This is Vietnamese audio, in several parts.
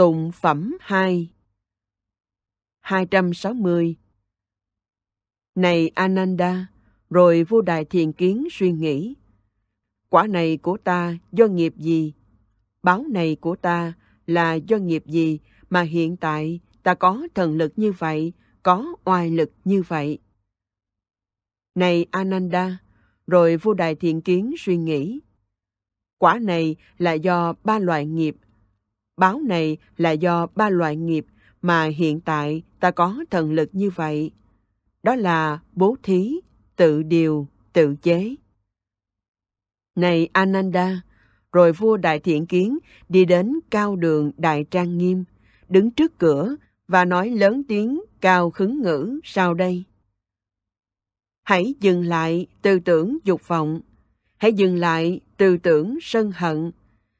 Tụng phẩm 2 260 Này Ananda, rồi vô đài thiền kiến suy nghĩ. Quả này của ta do nghiệp gì? Báo này của ta là do nghiệp gì mà hiện tại ta có thần lực như vậy, có oai lực như vậy? Này Ananda, rồi vô đài thiện kiến suy nghĩ. Quả này là do ba loại nghiệp báo này là do ba loại nghiệp mà hiện tại ta có thần lực như vậy. Đó là bố thí, tự điều, tự chế. Này Ananda, rồi vua Đại Thiện Kiến đi đến cao đường Đại Trang Nghiêm, đứng trước cửa và nói lớn tiếng cao khứng ngữ sau đây. Hãy dừng lại tư tưởng dục vọng, hãy dừng lại tư tưởng sân hận,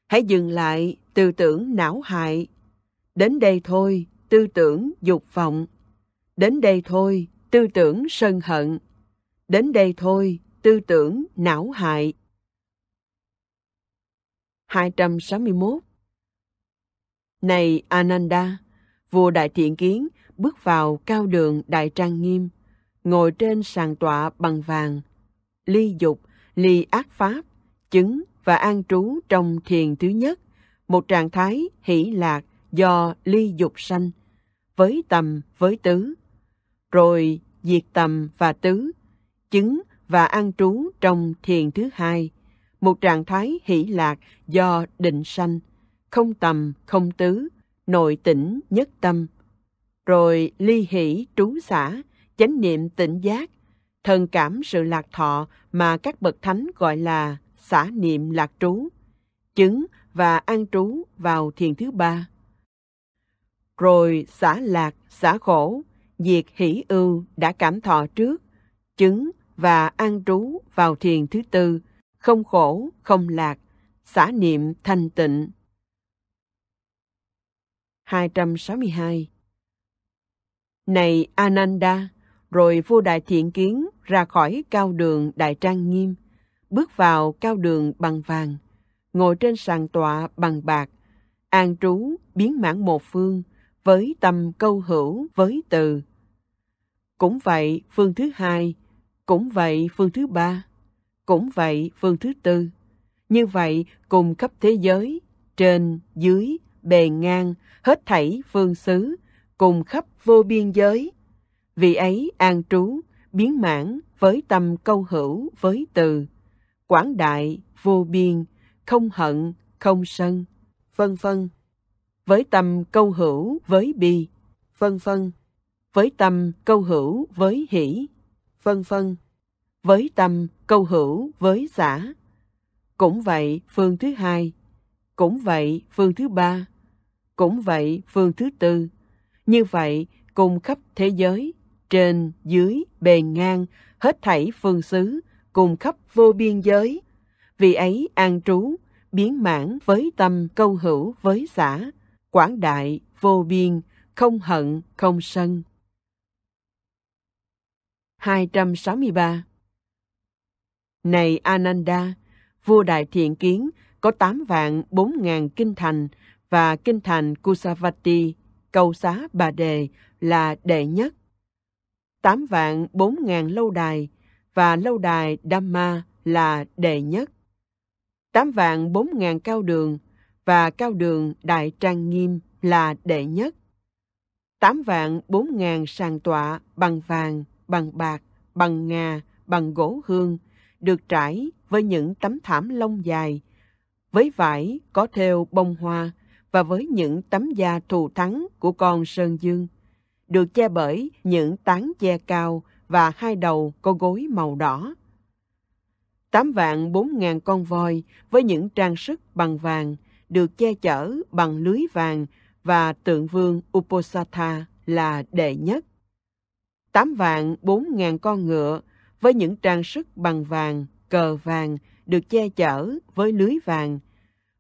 hãy dừng lại tư tưởng não hại. Đến đây thôi, tư tưởng dục vọng. Đến đây thôi, tư tưởng sân hận. Đến đây thôi, tư tưởng não hại. 261 Này Ananda, vua Đại Thiện Kiến bước vào cao đường Đại Trang Nghiêm, ngồi trên sàn tọa bằng vàng, ly dục, ly ác pháp, chứng và an trú trong thiền thứ nhất, một trạng thái hỷ lạc do ly dục sanh, với tầm với tứ, rồi diệt tầm và tứ, chứng và an trú trong thiền thứ hai, một trạng thái hỷ lạc do định sanh, không tầm không tứ, nội tỉnh nhất tâm, rồi ly hỷ trú xả, chánh niệm tỉnh giác, thần cảm sự lạc thọ mà các bậc thánh gọi là xả niệm lạc trú, chứng và an trú vào thiền thứ ba. Rồi xả lạc, xả khổ, diệt hỷ ưu đã cảm thọ trước, chứng và an trú vào thiền thứ tư, không khổ, không lạc, xả niệm thanh tịnh. 262 Này Ananda, rồi vô đại thiện kiến ra khỏi cao đường đại trang nghiêm, bước vào cao đường bằng vàng, ngồi trên sàn tọa bằng bạc, an trú biến mãn một phương với tâm câu hữu với từ. Cũng vậy phương thứ hai, cũng vậy phương thứ ba, cũng vậy phương thứ tư. Như vậy cùng khắp thế giới, trên, dưới, bề ngang, hết thảy phương xứ, cùng khắp vô biên giới. vị ấy an trú, biến mãn với tâm câu hữu với từ, quảng đại, vô biên, không hận, không sân, vân vân. Với tâm câu hữu với bi, vân vân. Với tâm câu hữu với hỷ, vân vân. Với tâm câu hữu với xã. Cũng vậy phương thứ hai, cũng vậy phương thứ ba, cũng vậy phương thứ tư. Như vậy cùng khắp thế giới, trên, dưới, bề ngang, hết thảy phương xứ, cùng khắp vô biên giới, vì ấy an trú, biến mãn với tâm câu hữu với xã, quảng đại, vô biên, không hận, không sân. 263 Này Ananda, vua đại thiện kiến có 8 vạn 4 ngàn kinh thành và kinh thành Kusavati, cầu xá Bà Đề là đệ nhất. 8 vạn 4 ngàn lâu đài và lâu đài Dhamma là đệ nhất tám vạn bốn ngàn cao đường và cao đường đại trang nghiêm là đệ nhất. Tám vạn bốn ngàn sàn tọa bằng vàng, bằng bạc, bằng ngà, bằng gỗ hương, được trải với những tấm thảm lông dài, với vải có thêu bông hoa và với những tấm da thù thắng của con sơn dương, được che bởi những tán che cao và hai đầu có gối màu đỏ tám vạn bốn ngàn con voi với những trang sức bằng vàng, được che chở bằng lưới vàng và tượng vương Uposatha là đệ nhất. tám vạn bốn ngàn con ngựa với những trang sức bằng vàng, cờ vàng, được che chở với lưới vàng,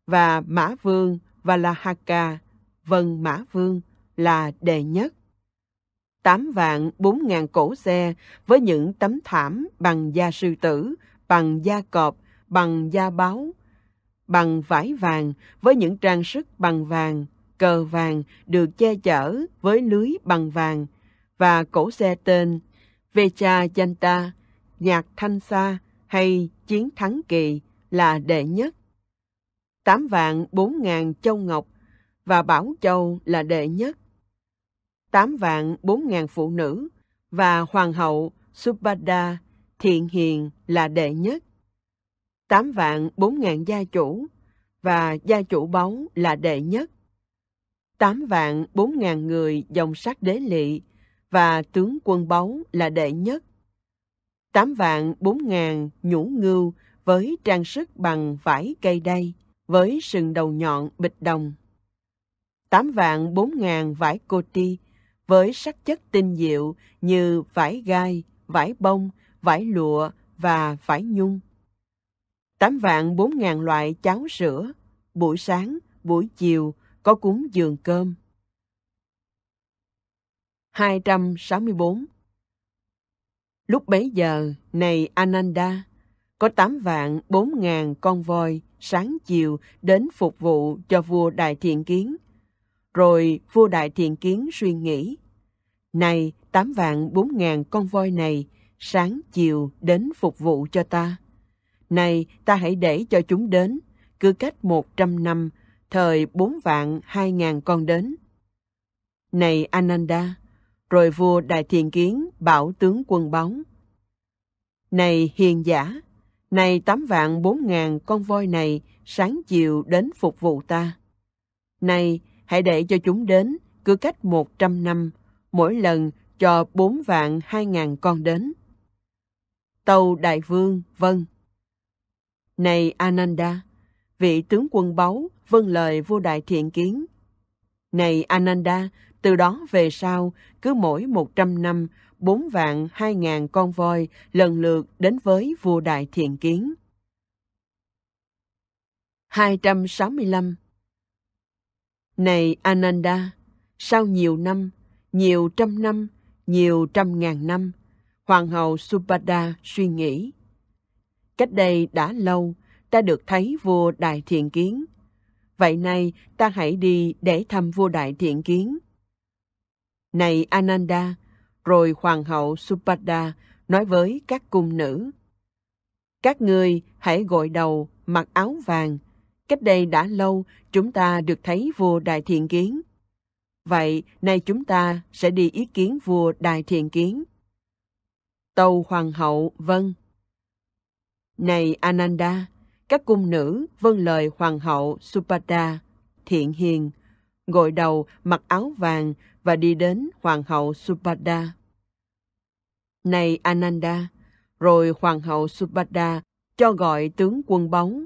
và Mã Vương và La Haka, vân Mã Vương là đệ nhất. Tám vạn bốn ngàn cổ xe với những tấm thảm bằng da sư tử bằng da cọp, bằng da báo, bằng vải vàng với những trang sức bằng vàng, cờ vàng được che chở với lưới bằng vàng và cổ xe tên Vecha Janta, nhạc thanh sa hay chiến thắng kỳ là đệ nhất. Tám vạn bốn ngàn châu ngọc và bảo châu là đệ nhất. Tám vạn bốn ngàn phụ nữ và hoàng hậu Subhada thiện hiền là đệ nhất. Tám vạn bốn ngàn gia chủ và gia chủ báu là đệ nhất. Tám vạn bốn ngàn người dòng sắc đế lỵ và tướng quân báu là đệ nhất. Tám vạn bốn ngàn nhũ ngưu với trang sức bằng vải cây đay, với sừng đầu nhọn bịch đồng. Tám vạn bốn ngàn vải cô ti, với sắc chất tinh diệu như vải gai, vải bông vải lụa và vải nhung. 8 vạn 4 ngàn loại cháo sữa, buổi sáng, buổi chiều có cúng giường cơm. 264 Lúc bấy giờ, này Ananda, có 8 vạn 4 ngàn con voi sáng chiều đến phục vụ cho vua Đại Thiện Kiến. Rồi vua Đại Thiện Kiến suy nghĩ, này 8 vạn 4 ngàn con voi này sáng chiều đến phục vụ cho ta. Này, ta hãy để cho chúng đến, cứ cách một trăm năm, thời bốn vạn hai ngàn con đến. Này Ananda, rồi vua Đại Thiền Kiến bảo tướng quân bóng. Này hiền giả, này tám vạn bốn ngàn con voi này sáng chiều đến phục vụ ta. Này, hãy để cho chúng đến, cứ cách một trăm năm, mỗi lần cho bốn vạn hai ngàn con đến. Tâu Đại Vương, vân Này Ananda, vị tướng quân báu vâng lời vua đại thiện kiến. Này Ananda, từ đó về sau, cứ mỗi một trăm năm, bốn vạn hai ngàn con voi lần lượt đến với vua đại thiện kiến. 265 Này Ananda, sau nhiều năm, nhiều trăm năm, nhiều trăm ngàn năm, Hoàng hậu Subhada suy nghĩ. Cách đây đã lâu, ta được thấy vua Đại Thiện Kiến. Vậy nay, ta hãy đi để thăm vua Đại Thiện Kiến. Này Ananda, rồi Hoàng hậu Subhada nói với các cung nữ. Các ngươi hãy gội đầu, mặc áo vàng. Cách đây đã lâu, chúng ta được thấy vua Đại Thiện Kiến. Vậy, nay chúng ta sẽ đi ý kiến vua Đại Thiện Kiến tàu hoàng hậu vân này ananda các cung nữ vâng lời hoàng hậu supada thiện hiền gội đầu mặc áo vàng và đi đến hoàng hậu supada này ananda rồi hoàng hậu supada cho gọi tướng quân bóng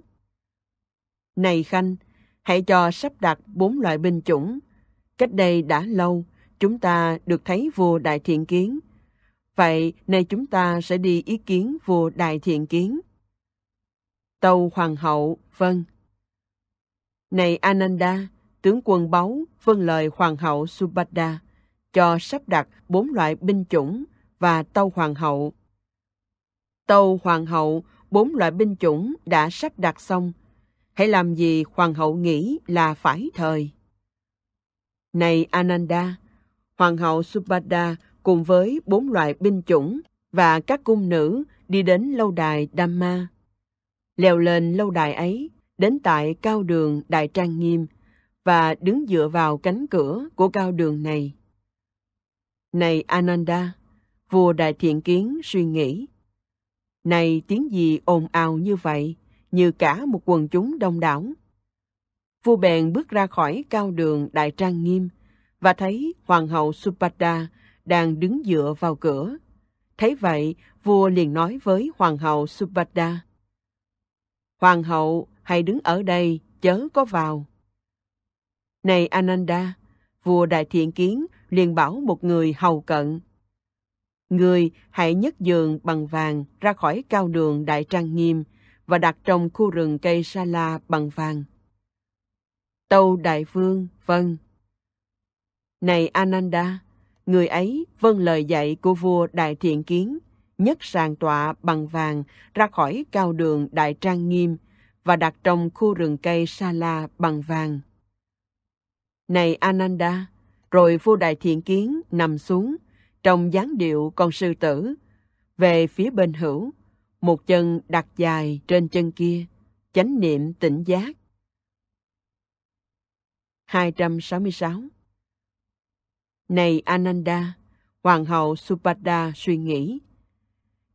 này khanh hãy cho sắp đặt bốn loại binh chủng cách đây đã lâu chúng ta được thấy vua đại thiện kiến Vậy nay chúng ta sẽ đi ý kiến vua Đại Thiện Kiến. Tâu Hoàng hậu, vâng. Này Ananda, tướng quân báu vâng lời Hoàng hậu Subhadra cho sắp đặt bốn loại binh chủng và tâu Hoàng hậu. Tâu Hoàng hậu, bốn loại binh chủng đã sắp đặt xong. Hãy làm gì Hoàng hậu nghĩ là phải thời. Này Ananda, Hoàng hậu Subhadra cùng với bốn loại binh chủng và các cung nữ đi đến lâu đài Dhamma. Leo lên lâu đài ấy, đến tại cao đường Đại Trang Nghiêm và đứng dựa vào cánh cửa của cao đường này. Này Ananda, vua Đại Thiện Kiến suy nghĩ. Này tiếng gì ồn ào như vậy, như cả một quần chúng đông đảo. Vua bèn bước ra khỏi cao đường Đại Trang Nghiêm và thấy Hoàng hậu Supada đang đứng dựa vào cửa. Thấy vậy, vua liền nói với hoàng hậu Subhadda. Hoàng hậu, hãy đứng ở đây, chớ có vào. Này Ananda, vua đại thiện kiến liền bảo một người hầu cận. Người hãy nhấc giường bằng vàng ra khỏi cao đường đại trang nghiêm và đặt trong khu rừng cây sa la bằng vàng. Tâu đại vương, vâng. Này Ananda, người ấy vâng lời dạy của vua Đại Thiện Kiến, nhất sàng tọa bằng vàng ra khỏi cao đường Đại Trang Nghiêm và đặt trong khu rừng cây Sa La bằng vàng. Này Ananda, rồi vua Đại Thiện Kiến nằm xuống, trong dáng điệu con sư tử, về phía bên hữu, một chân đặt dài trên chân kia, chánh niệm tỉnh giác. 266 này Ananda, Hoàng hậu Subhada suy nghĩ.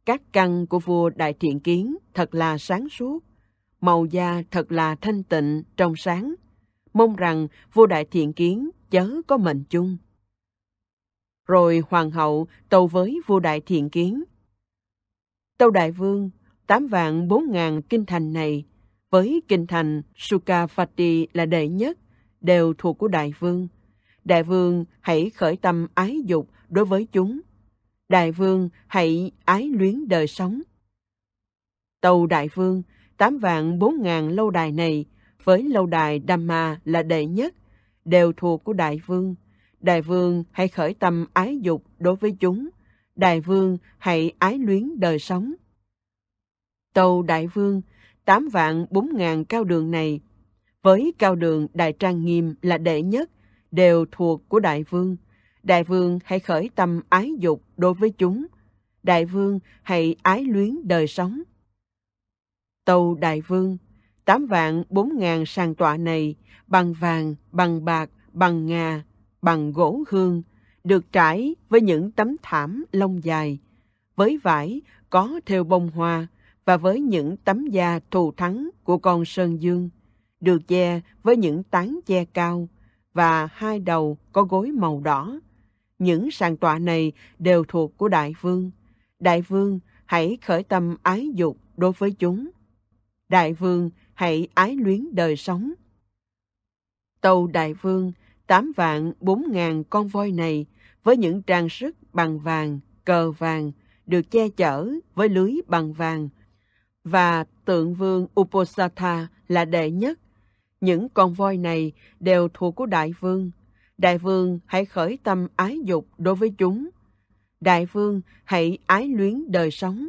Các căn của vua Đại thiện Kiến thật là sáng suốt, màu da thật là thanh tịnh, trong sáng. Mong rằng vua Đại Thiện Kiến chớ có mệnh chung. Rồi hoàng hậu tâu với vua Đại Thiện Kiến. Tâu Đại Vương, tám vạn bốn ngàn kinh thành này, với kinh thành Sukavati là đệ nhất, đều thuộc của Đại Vương – đại vương hãy khởi tâm ái dục đối với chúng. Đại vương hãy ái luyến đời sống. Tàu đại vương, tám vạn bốn ngàn lâu đài này, với lâu đài Dhamma là đệ nhất, đều thuộc của đại vương. Đại vương hãy khởi tâm ái dục đối với chúng. Đại vương hãy ái luyến đời sống. Tàu đại vương, tám vạn bốn ngàn cao đường này, với cao đường Đại Trang Nghiêm là đệ nhất, đều thuộc của đại vương. Đại vương hãy khởi tâm ái dục đối với chúng. Đại vương hãy ái luyến đời sống. Tâu đại vương, tám vạn bốn ngàn sàn tọa này bằng vàng, bằng bạc, bằng ngà, bằng gỗ hương, được trải với những tấm thảm lông dài, với vải có thêu bông hoa và với những tấm da thù thắng của con sơn dương, được che với những tán che cao, và hai đầu có gối màu đỏ. Những sàn tọa này đều thuộc của đại vương. Đại vương hãy khởi tâm ái dục đối với chúng. Đại vương hãy ái luyến đời sống. Tàu đại vương, tám vạn bốn ngàn con voi này với những trang sức bằng vàng, cờ vàng, được che chở với lưới bằng vàng. Và tượng vương Uposatha là đệ nhất những con voi này đều thuộc của đại vương. Đại vương hãy khởi tâm ái dục đối với chúng. Đại vương hãy ái luyến đời sống.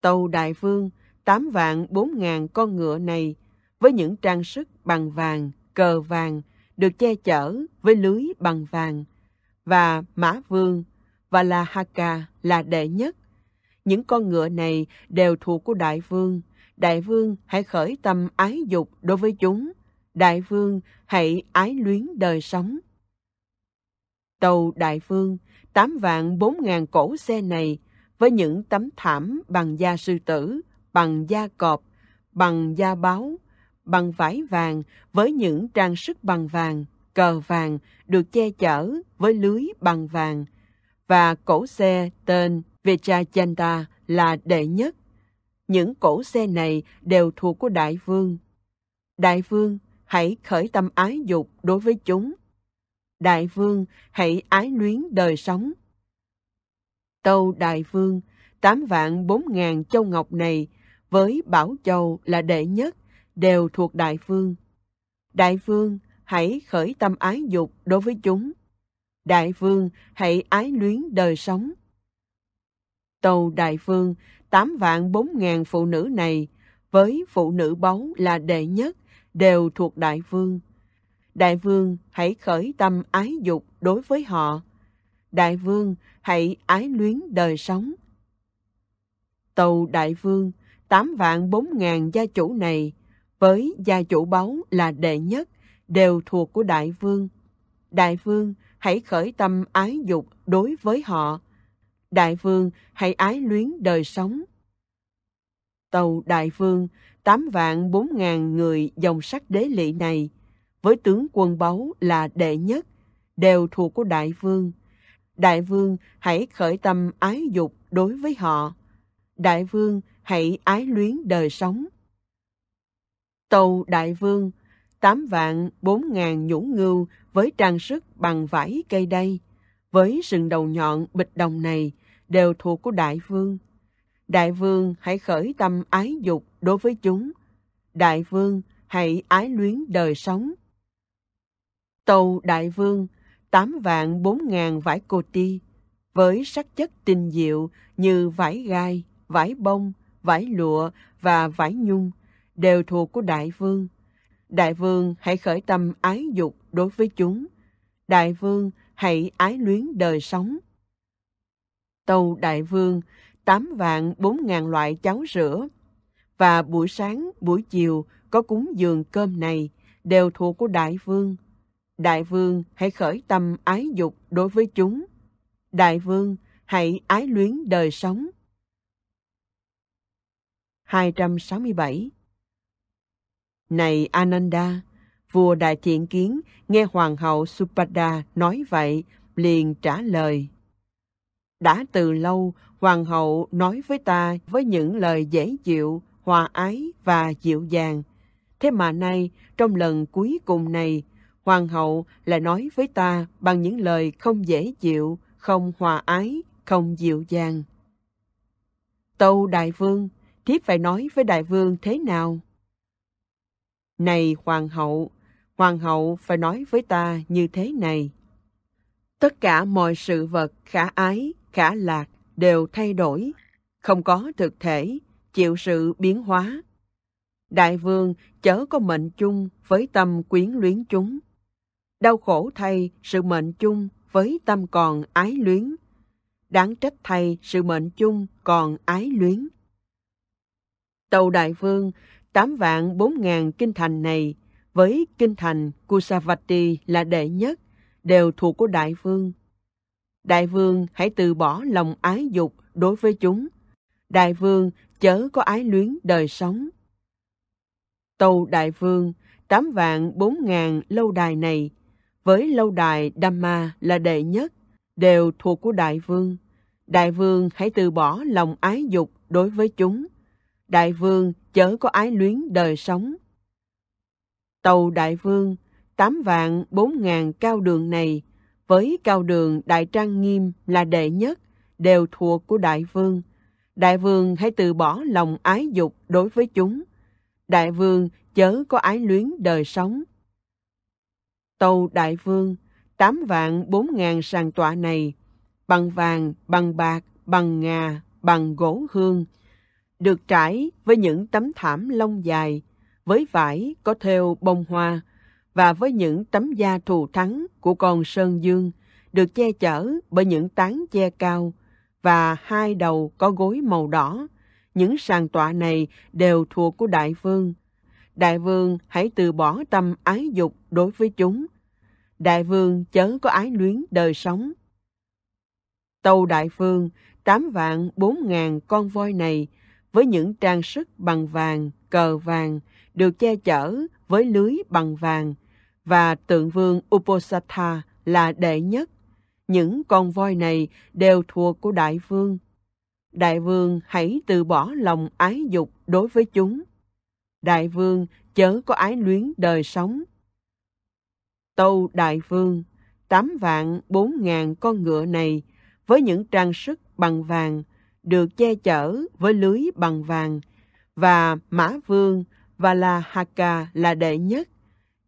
Tàu đại vương, tám vạn bốn ngàn con ngựa này, với những trang sức bằng vàng, cờ vàng, được che chở với lưới bằng vàng, và mã vương, và là Haka là đệ nhất. Những con ngựa này đều thuộc của đại vương, Đại vương hãy khởi tâm ái dục đối với chúng. Đại vương hãy ái luyến đời sống. Tàu Đại vương, tám vạn bốn ngàn cổ xe này với những tấm thảm bằng da sư tử, bằng da cọp, bằng da báo, bằng vải vàng với những trang sức bằng vàng, cờ vàng được che chở với lưới bằng vàng và cổ xe tên Vechajanta là đệ nhất những cổ xe này đều thuộc của đại vương. Đại vương, hãy khởi tâm ái dục đối với chúng. Đại vương, hãy ái luyến đời sống. Tâu đại vương, tám vạn bốn ngàn châu ngọc này, với Bảo Châu là đệ nhất, đều thuộc đại vương. Đại vương, hãy khởi tâm ái dục đối với chúng. Đại vương, hãy ái luyến đời sống. Tâu đại vương, 8 vạn 4 ngàn phụ nữ này với phụ nữ báu là đệ nhất đều thuộc đại vương. Đại vương hãy khởi tâm ái dục đối với họ. Đại vương hãy ái luyến đời sống. Tàu đại vương, 8 vạn 4 ngàn gia chủ này với gia chủ báu là đệ nhất đều thuộc của đại vương. Đại vương hãy khởi tâm ái dục đối với họ. Đại Vương hãy ái luyến đời sống. Tàu Đại Vương, tám vạn bốn ngàn người dòng sắc đế lỵ này, với tướng quân báu là đệ nhất, đều thuộc của Đại Vương. Đại Vương hãy khởi tâm ái dục đối với họ. Đại Vương hãy ái luyến đời sống. Tàu Đại Vương, tám vạn bốn ngàn nhũ ngưu với trang sức bằng vải cây đây, với sừng đầu nhọn bịch đồng này – đều thuộc của đại vương. Đại vương hãy khởi tâm ái dục đối với chúng. Đại vương hãy ái luyến đời sống. Tàu đại vương, 8 vạn 4 ngàn vải cô ti, với sắc chất tinh diệu như vải gai, vải bông, vải lụa và vải nhung, đều thuộc của đại vương. Đại vương hãy khởi tâm ái dục đối với chúng. Đại vương hãy ái luyến đời sống tàu đại vương, 8 vạn 4 ngàn loại cháo rửa. Và buổi sáng, buổi chiều có cúng dường cơm này đều thuộc của đại vương. Đại vương hãy khởi tâm ái dục đối với chúng. Đại vương hãy ái luyến đời sống. 267 Này Ananda, vua Đại Thiện Kiến nghe Hoàng hậu Supada nói vậy, liền trả lời đã từ lâu hoàng hậu nói với ta với những lời dễ chịu, hòa ái và dịu dàng. Thế mà nay, trong lần cuối cùng này, hoàng hậu lại nói với ta bằng những lời không dễ chịu, không hòa ái, không dịu dàng. Tâu đại vương, thiếp phải nói với đại vương thế nào? Này hoàng hậu, hoàng hậu phải nói với ta như thế này. Tất cả mọi sự vật khả ái, khả lạc đều thay đổi, không có thực thể, chịu sự biến hóa. Đại vương chớ có mệnh chung với tâm quyến luyến chúng. Đau khổ thay sự mệnh chung với tâm còn ái luyến. Đáng trách thay sự mệnh chung còn ái luyến. Tàu Đại Vương, tám vạn bốn ngàn kinh thành này, với kinh thành Kusavati là đệ nhất, đều thuộc của Đại Vương – Đại vương hãy từ bỏ lòng ái dục đối với chúng. Đại vương chớ có ái luyến đời sống. Tâu Đại vương, tám vạn bốn ngàn lâu đài này, với lâu đài Dhamma là đệ nhất, đều thuộc của Đại vương. Đại vương hãy từ bỏ lòng ái dục đối với chúng. Đại vương chớ có ái luyến đời sống. Tâu Đại vương, tám vạn bốn ngàn cao đường này với cao đường đại trang nghiêm là đệ nhất đều thuộc của đại vương đại vương hãy từ bỏ lòng ái dục đối với chúng đại vương chớ có ái luyến đời sống tâu đại vương tám vạn bốn ngàn sàn tọa này bằng vàng bằng bạc bằng ngà bằng gỗ hương được trải với những tấm thảm lông dài với vải có thêu bông hoa và với những tấm da thù thắng của con Sơn Dương được che chở bởi những tán che cao và hai đầu có gối màu đỏ. Những sàn tọa này đều thuộc của đại vương. Đại vương hãy từ bỏ tâm ái dục đối với chúng. Đại vương chớ có ái luyến đời sống. Tàu đại vương, tám vạn bốn ngàn con voi này với những trang sức bằng vàng, cờ vàng, được che chở với lưới bằng vàng, và tượng vương Uposatha là đệ nhất. Những con voi này đều thuộc của đại vương. Đại vương hãy từ bỏ lòng ái dục đối với chúng. Đại vương chớ có ái luyến đời sống. Tâu đại vương, tám vạn bốn ngàn con ngựa này với những trang sức bằng vàng được che chở với lưới bằng vàng và mã vương và là Haka là đệ nhất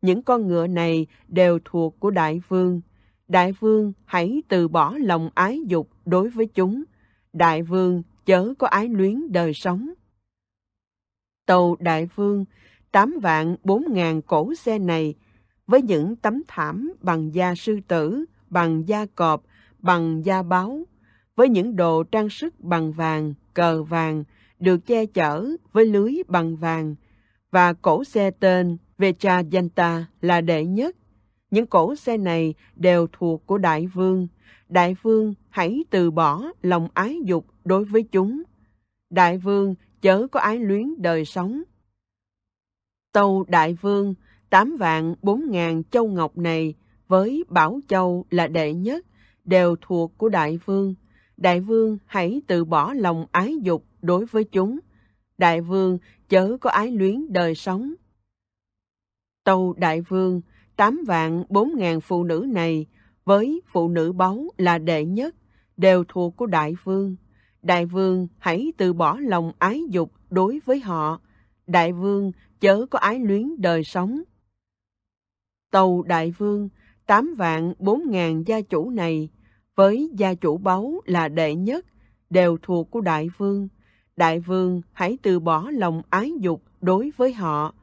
những con ngựa này đều thuộc của đại vương. Đại vương hãy từ bỏ lòng ái dục đối với chúng. Đại vương chớ có ái luyến đời sống. Tàu đại vương, tám vạn bốn ngàn cổ xe này, với những tấm thảm bằng da sư tử, bằng da cọp, bằng da báo, với những đồ trang sức bằng vàng, cờ vàng, được che chở với lưới bằng vàng, và cổ xe tên Vecha Janta là đệ nhất. Những cổ xe này đều thuộc của đại vương. Đại vương hãy từ bỏ lòng ái dục đối với chúng. Đại vương chớ có ái luyến đời sống. Tâu đại vương, tám vạn bốn ngàn châu ngọc này với Bảo Châu là đệ nhất, đều thuộc của đại vương. Đại vương hãy từ bỏ lòng ái dục đối với chúng. Đại vương chớ có ái luyến đời sống. Tâu Đại Vương, 8 vạn 4 ngàn phụ nữ này, với phụ nữ báu là đệ nhất, đều thuộc của Đại Vương. Đại Vương hãy từ bỏ lòng ái dục đối với họ. Đại Vương chớ có ái luyến đời sống. Tâu Đại Vương, 8 vạn 4 ngàn gia chủ này, với gia chủ báu là đệ nhất, đều thuộc của Đại Vương. Đại Vương hãy từ bỏ lòng ái dục đối với họ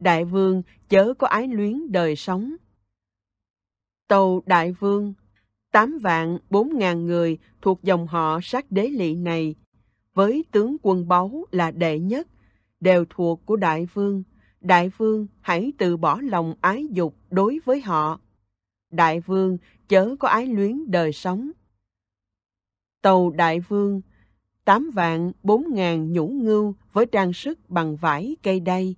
đại vương chớ có ái luyến đời sống. Tàu đại vương, 8 vạn 4 ngàn người thuộc dòng họ sát đế lị này, với tướng quân báu là đệ nhất, đều thuộc của đại vương. Đại vương hãy từ bỏ lòng ái dục đối với họ. Đại vương chớ có ái luyến đời sống. Tàu đại vương, 8 vạn 4 ngàn nhũ ngưu với trang sức bằng vải cây đay,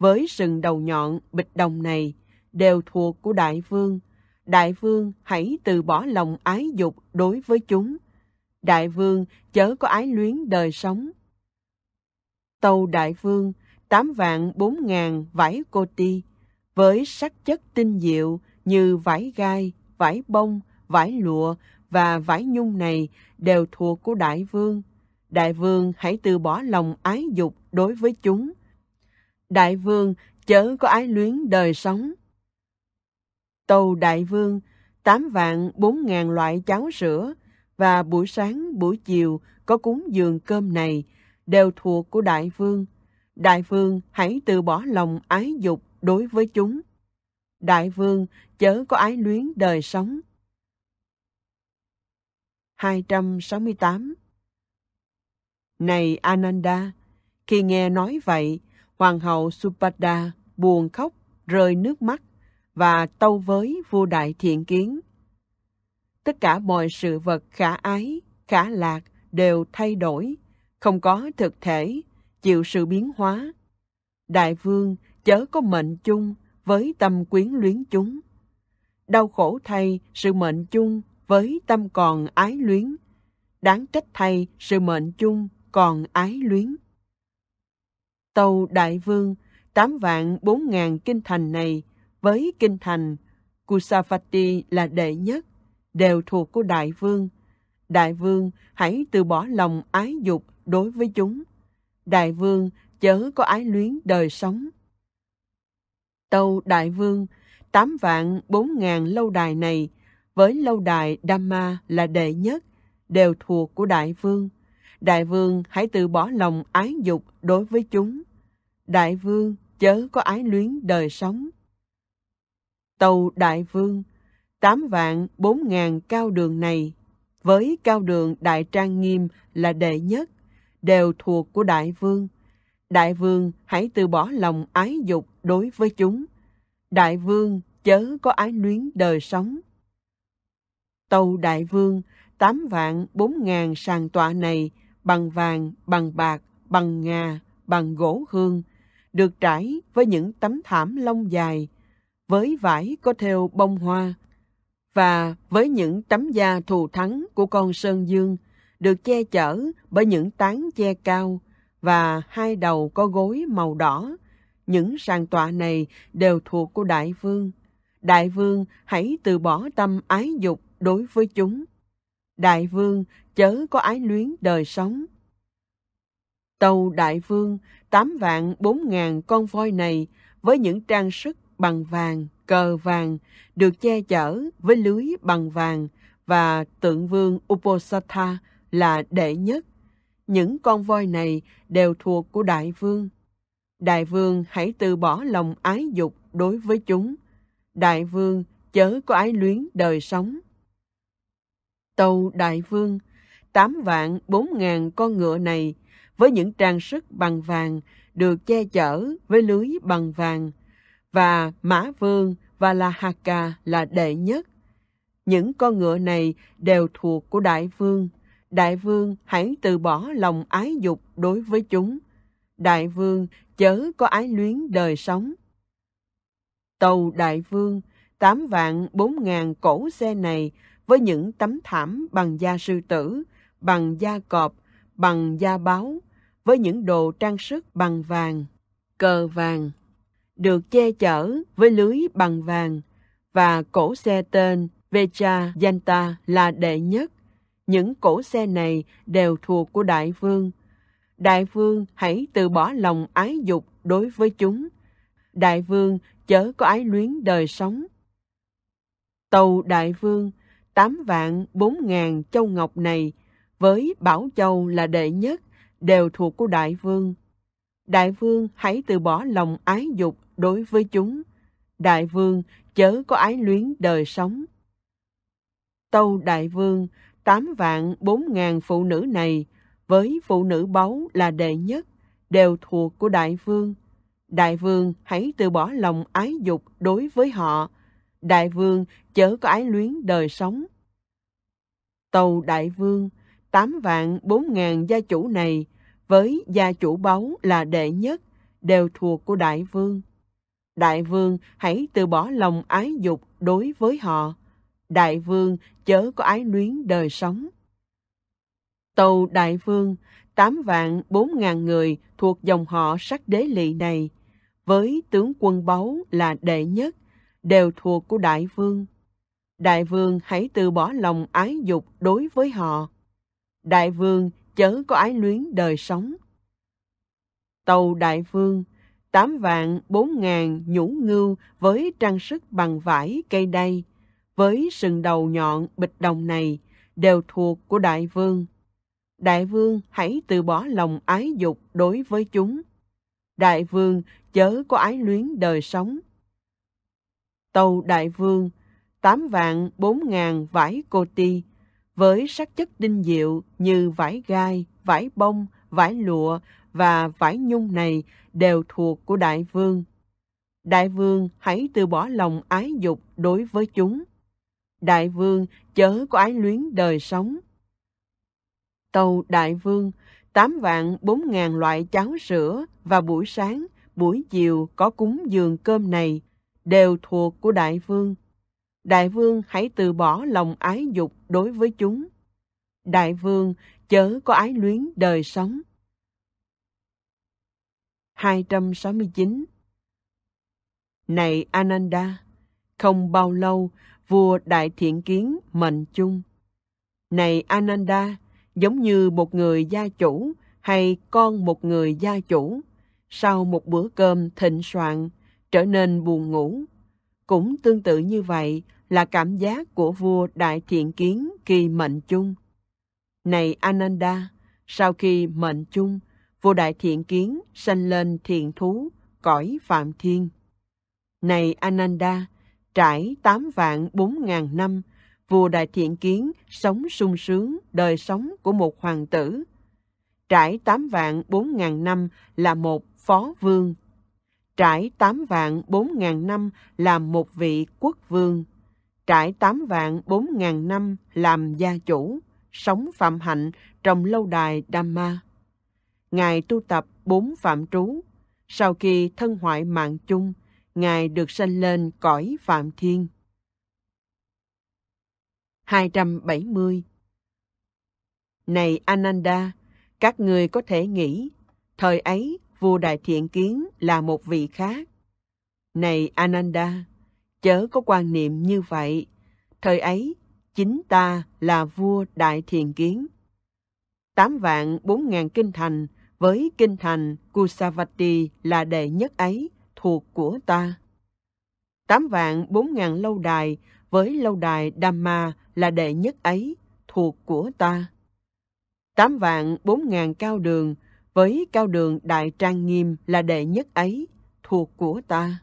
với rừng đầu nhọn bịch đồng này đều thuộc của đại vương. Đại vương hãy từ bỏ lòng ái dục đối với chúng. Đại vương chớ có ái luyến đời sống. Tâu đại vương, tám vạn bốn ngàn vải cô ti, với sắc chất tinh diệu như vải gai, vải bông, vải lụa và vải nhung này đều thuộc của đại vương. Đại vương hãy từ bỏ lòng ái dục đối với chúng đại vương chớ có ái luyến đời sống. Tâu đại vương, tám vạn bốn ngàn loại cháo sữa và buổi sáng buổi chiều có cúng dường cơm này đều thuộc của đại vương. Đại vương hãy từ bỏ lòng ái dục đối với chúng. Đại vương chớ có ái luyến đời sống. 268 Này Ananda, khi nghe nói vậy, Hoàng hậu Supada buồn khóc, rơi nước mắt và tâu với vua đại thiện kiến. Tất cả mọi sự vật khả ái, khả lạc đều thay đổi, không có thực thể, chịu sự biến hóa. Đại vương chớ có mệnh chung với tâm quyến luyến chúng. Đau khổ thay sự mệnh chung với tâm còn ái luyến. Đáng trách thay sự mệnh chung còn ái luyến. Tàu Đại Vương, 8 vạn 4 ngàn kinh thành này với kinh thành Kusavati là đệ nhất, đều thuộc của Đại Vương. Đại Vương hãy từ bỏ lòng ái dục đối với chúng. Đại Vương chớ có ái luyến đời sống. Tâu Đại Vương, 8 vạn 4 ngàn lâu đài này với lâu đài Dhamma là đệ nhất, đều thuộc của Đại Vương. Đại vương hãy từ bỏ lòng ái dục đối với chúng. Đại vương chớ có ái luyến đời sống. Tàu Đại vương, tám vạn bốn ngàn cao đường này, với cao đường Đại Trang Nghiêm là đệ nhất, đều thuộc của Đại vương. Đại vương hãy từ bỏ lòng ái dục đối với chúng. Đại vương chớ có ái luyến đời sống. Tàu Đại vương, tám vạn bốn ngàn sàng tọa này bằng vàng, bằng bạc, bằng ngà, bằng gỗ hương, được trải với những tấm thảm lông dài, với vải có thêu bông hoa, và với những tấm da thù thắng của con sơn dương, được che chở bởi những tán che cao và hai đầu có gối màu đỏ. Những sàn tọa này đều thuộc của đại vương. Đại vương hãy từ bỏ tâm ái dục đối với chúng đại vương chớ có ái luyến đời sống. Tàu đại vương, tám vạn bốn ngàn con voi này với những trang sức bằng vàng, cờ vàng, được che chở với lưới bằng vàng và tượng vương Uposatha là đệ nhất. Những con voi này đều thuộc của đại vương. Đại vương hãy từ bỏ lòng ái dục đối với chúng. Đại vương chớ có ái luyến đời sống tàu đại vương, tám vạn bốn ngàn con ngựa này với những trang sức bằng vàng được che chở với lưới bằng vàng và Mã Vương và là hạt cà là đệ nhất. Những con ngựa này đều thuộc của đại vương. Đại vương hãy từ bỏ lòng ái dục đối với chúng. Đại vương chớ có ái luyến đời sống. Tàu đại vương, tám vạn bốn ngàn cổ xe này với những tấm thảm bằng da sư tử, bằng da cọp, bằng da báo, với những đồ trang sức bằng vàng, cờ vàng, được che chở với lưới bằng vàng và cổ xe tên Vecha Yanta là đệ nhất. Những cổ xe này đều thuộc của đại vương. Đại vương hãy từ bỏ lòng ái dục đối với chúng. Đại vương chớ có ái luyến đời sống. Tàu đại vương tám vạn bốn ngàn châu ngọc này với Bảo Châu là đệ nhất đều thuộc của Đại Vương. Đại Vương hãy từ bỏ lòng ái dục đối với chúng. Đại Vương chớ có ái luyến đời sống. Tâu Đại Vương, tám vạn bốn ngàn phụ nữ này với phụ nữ báu là đệ nhất đều thuộc của Đại Vương. Đại Vương hãy từ bỏ lòng ái dục đối với họ. Đại Vương chớ có ái luyến đời sống. Tàu Đại Vương, tám vạn bốn ngàn gia chủ này với gia chủ báu là đệ nhất, đều thuộc của Đại Vương. Đại Vương hãy từ bỏ lòng ái dục đối với họ. Đại Vương chớ có ái luyến đời sống. Tàu Đại Vương, tám vạn bốn ngàn người thuộc dòng họ sắc đế lỵ này, với tướng quân báu là đệ nhất, đều thuộc của Đại Vương đại vương hãy từ bỏ lòng ái dục đối với họ. Đại vương chớ có ái luyến đời sống. Tàu đại vương, tám vạn bốn ngàn nhũ ngưu với trang sức bằng vải cây đay, với sừng đầu nhọn bịch đồng này, đều thuộc của đại vương. Đại vương hãy từ bỏ lòng ái dục đối với chúng. Đại vương chớ có ái luyến đời sống. Tàu đại vương, 8 vạn 4 ngàn vải cô ti, với sắc chất đinh diệu như vải gai, vải bông, vải lụa và vải nhung này đều thuộc của đại vương. Đại vương hãy từ bỏ lòng ái dục đối với chúng. Đại vương chớ có ái luyến đời sống. Tàu đại vương, 8 vạn 4 ngàn loại cháo sữa và buổi sáng, buổi chiều có cúng dường cơm này đều thuộc của đại vương. Đại vương hãy từ bỏ lòng ái dục đối với chúng. Đại vương chớ có ái luyến đời sống. 269 Này Ananda, không bao lâu vua Đại Thiện Kiến mệnh chung. Này Ananda, giống như một người gia chủ hay con một người gia chủ, sau một bữa cơm thịnh soạn, trở nên buồn ngủ, cũng tương tự như vậy là cảm giác của vua Đại Thiện Kiến khi mệnh chung. Này Ananda, sau khi mệnh chung, vua Đại Thiện Kiến sanh lên thiện thú, cõi Phạm Thiên. Này Ananda, trải tám vạn bốn ngàn năm, vua Đại Thiện Kiến sống sung sướng đời sống của một hoàng tử. Trải tám vạn bốn ngàn năm là một phó vương trải tám vạn bốn ngàn năm làm một vị quốc vương, trải tám vạn bốn ngàn năm làm gia chủ, sống phạm hạnh trong lâu đài Dhamma. Ngài tu tập bốn phạm trú, sau khi thân hoại mạng chung, Ngài được sanh lên cõi phạm thiên. 270 Này Ananda, các người có thể nghĩ, thời ấy vua Đại Thiện Kiến là một vị khác. Này Ananda, chớ có quan niệm như vậy. Thời ấy, chính ta là vua Đại Thiện Kiến. Tám vạn bốn ngàn kinh thành với kinh thành Kusavati là đệ nhất ấy thuộc của ta. Tám vạn bốn ngàn lâu đài với lâu đài Dhamma là đệ nhất ấy thuộc của ta. Tám vạn bốn ngàn cao đường với cao đường đại trang nghiêm là đệ nhất ấy, thuộc của ta.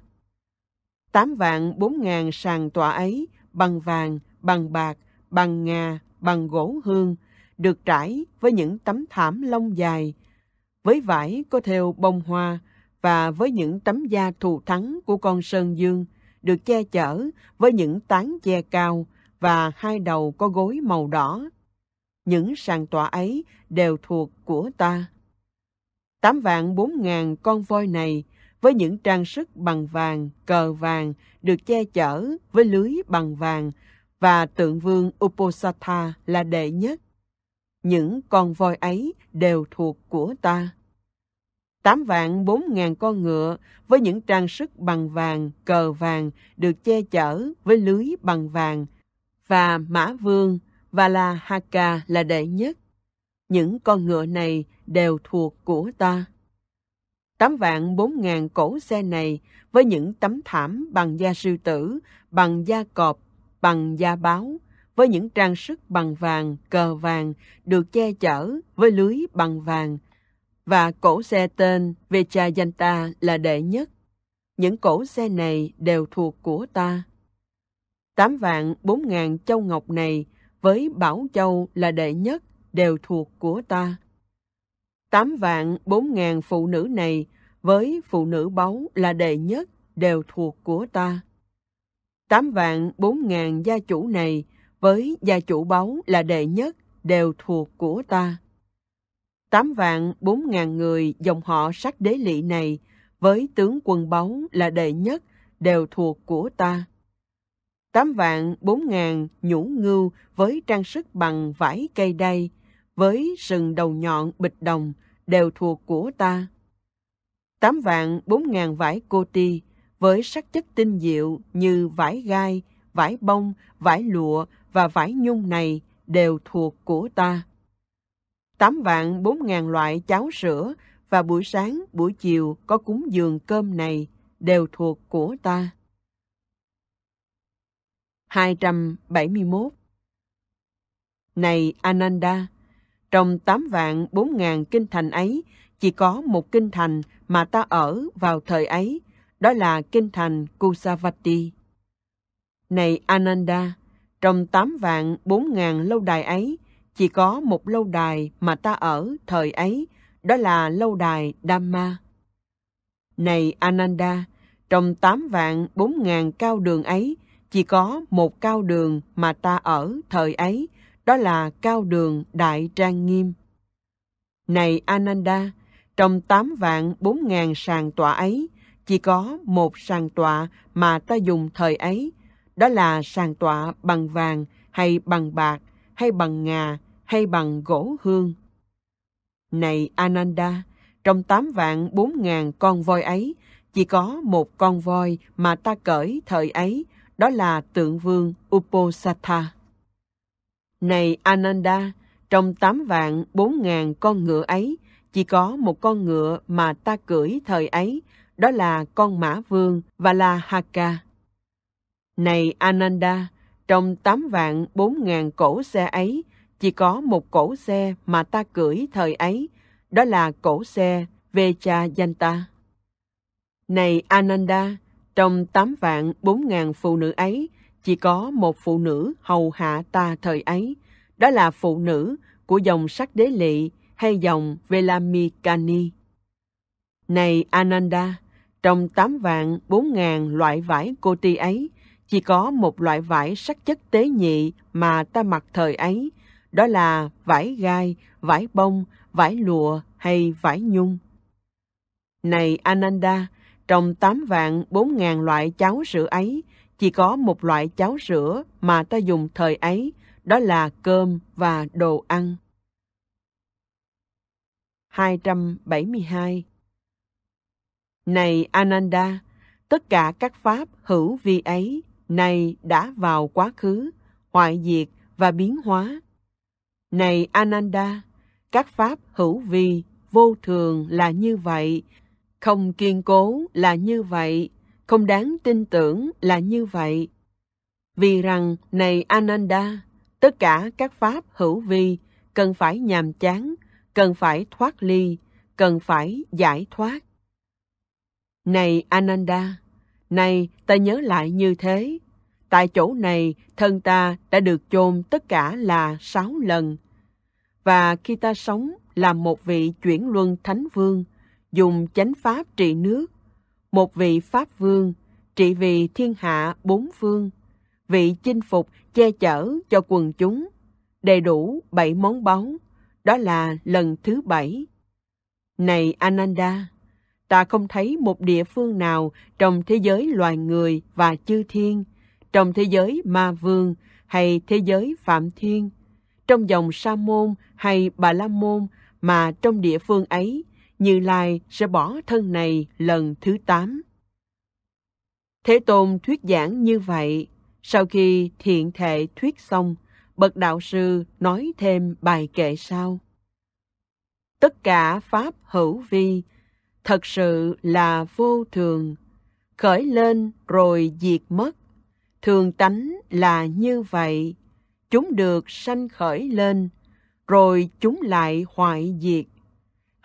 Tám vạn bốn ngàn sàn tọa ấy, bằng vàng, bằng bạc, bằng ngà, bằng gỗ hương, được trải với những tấm thảm lông dài, với vải có thêu bông hoa và với những tấm da thù thắng của con sơn dương, được che chở với những tán che cao và hai đầu có gối màu đỏ. Những sàn tọa ấy đều thuộc của ta. 8 vạn 4 ngàn con voi này với những trang sức bằng vàng, cờ vàng được che chở với lưới bằng vàng và tượng vương Uposatha là đệ nhất. Những con voi ấy đều thuộc của ta. Tám vạn bốn ngàn con ngựa với những trang sức bằng vàng, cờ vàng được che chở với lưới bằng vàng và mã vương và là Haka là đệ nhất. Những con ngựa này đều thuộc của ta. Tám vạn bốn ngàn cổ xe này với những tấm thảm bằng da sư tử, bằng da cọp, bằng da báo, với những trang sức bằng vàng, cờ vàng được che chở với lưới bằng vàng và cổ xe tên Vechayanta là đệ nhất. Những cổ xe này đều thuộc của ta. Tám vạn bốn ngàn châu ngọc này với bảo châu là đệ nhất đều thuộc của ta. 8 vạn 4 ngàn phụ nữ này với phụ nữ báu là đệ nhất đều thuộc của ta. 8 vạn 4 ngàn gia chủ này với gia chủ báu là đệ nhất đều thuộc của ta. 8 vạn 4 ngàn người dòng họ sắc đế lị này với tướng quân báu là đệ nhất đều thuộc của ta. 8 vạn 4 ngàn nhũ ngưu với trang sức bằng vải cây đay – với rừng đầu nhọn bịch đồng đều thuộc của ta. Tám vạn bốn ngàn vải cô ti với sắc chất tinh diệu như vải gai, vải bông, vải lụa và vải nhung này đều thuộc của ta. Tám vạn bốn ngàn loại cháo sữa và buổi sáng, buổi chiều có cúng dường cơm này đều thuộc của ta. 271 Này Ananda, trong tám vạn bốn ngàn kinh thành ấy, chỉ có một kinh thành mà ta ở vào thời ấy, đó là kinh thành Kusavati. Này Ananda, trong tám vạn bốn ngàn lâu đài ấy, chỉ có một lâu đài mà ta ở thời ấy, đó là lâu đài Dhamma. Này Ananda, trong tám vạn bốn ngàn cao đường ấy, chỉ có một cao đường mà ta ở thời ấy, đó là cao đường đại trang nghiêm. Này Ananda, trong tám vạn bốn ngàn sàn tọa ấy, chỉ có một sàn tọa mà ta dùng thời ấy, đó là sàn tọa bằng vàng hay bằng bạc hay bằng ngà hay bằng gỗ hương. Này Ananda, trong tám vạn bốn ngàn con voi ấy, chỉ có một con voi mà ta cởi thời ấy, đó là tượng vương Uposatha. Này Ananda, trong tám vạn bốn ngàn con ngựa ấy, chỉ có một con ngựa mà ta cưỡi thời ấy, đó là con mã vương và là Haka. Này Ananda, trong tám vạn bốn ngàn cổ xe ấy, chỉ có một cổ xe mà ta cưỡi thời ấy, đó là cổ xe Vecha Yanta. Này Ananda, trong tám vạn bốn ngàn phụ nữ ấy, chỉ có một phụ nữ hầu hạ ta thời ấy, đó là phụ nữ của dòng sắc đế lị hay dòng Velamikani. Này Ananda, trong tám vạn bốn ngàn loại vải cô ti ấy, chỉ có một loại vải sắc chất tế nhị mà ta mặc thời ấy, đó là vải gai, vải bông, vải lụa hay vải nhung. Này Ananda, trong tám vạn bốn ngàn loại cháo sữa ấy, chỉ có một loại cháo rửa mà ta dùng thời ấy, đó là cơm và đồ ăn. 272 Này Ananda, tất cả các pháp hữu vi ấy này đã vào quá khứ, hoại diệt và biến hóa. Này Ananda, các pháp hữu vi vô thường là như vậy, không kiên cố là như vậy, không đáng tin tưởng là như vậy. Vì rằng, này Ananda, tất cả các pháp hữu vi cần phải nhàm chán, cần phải thoát ly, cần phải giải thoát. Này Ananda, này ta nhớ lại như thế. Tại chỗ này, thân ta đã được chôn tất cả là sáu lần. Và khi ta sống làm một vị chuyển luân thánh vương, dùng chánh pháp trị nước, một vị Pháp vương, trị vì thiên hạ bốn phương, vị chinh phục che chở cho quần chúng, đầy đủ bảy món báu, đó là lần thứ bảy. Này Ananda, ta không thấy một địa phương nào trong thế giới loài người và chư thiên, trong thế giới ma vương hay thế giới phạm thiên, trong dòng sa môn hay bà la môn mà trong địa phương ấy như Lai sẽ bỏ thân này lần thứ tám. Thế Tôn thuyết giảng như vậy. Sau khi thiện thệ thuyết xong, bậc đạo sư nói thêm bài kệ sau. Tất cả pháp hữu vi, thật sự là vô thường, khởi lên rồi diệt mất. Thường tánh là như vậy, chúng được sanh khởi lên, rồi chúng lại hoại diệt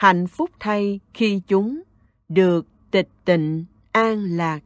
hạnh phúc thay khi chúng được tịch tịnh an lạc